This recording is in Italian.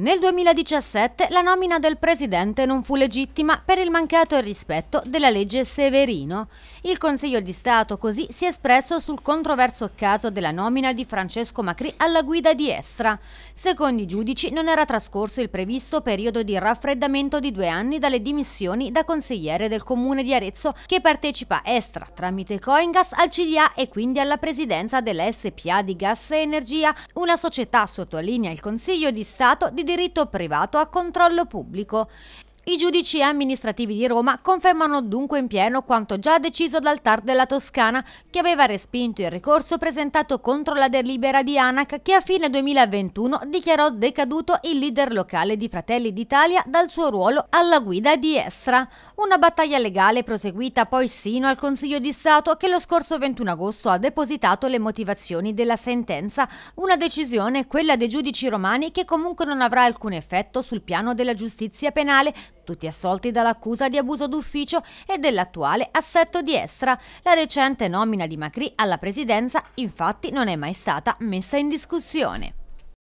Nel 2017 la nomina del presidente non fu legittima per il mancato rispetto della legge Severino. Il Consiglio di Stato così si è espresso sul controverso caso della nomina di Francesco Macri alla guida di Estra. Secondo i giudici non era trascorso il previsto periodo di raffreddamento di due anni dalle dimissioni da consigliere del comune di Arezzo che partecipa Estra tramite Coingas al CDA e quindi alla presidenza dell'SPA di Gas e Energia, una società sottolinea il Consiglio di Stato di diritto privato a controllo pubblico i giudici amministrativi di Roma confermano dunque in pieno quanto già deciso dal TAR della Toscana, che aveva respinto il ricorso presentato contro la delibera di ANAC che a fine 2021 dichiarò decaduto il leader locale di Fratelli d'Italia dal suo ruolo alla guida di Estra. Una battaglia legale proseguita poi sino al Consiglio di Stato che lo scorso 21 agosto ha depositato le motivazioni della sentenza, una decisione, quella dei giudici romani, che comunque non avrà alcun effetto sul piano della giustizia penale tutti assolti dall'accusa di abuso d'ufficio e dell'attuale assetto di Estra. La recente nomina di Macri alla presidenza infatti non è mai stata messa in discussione.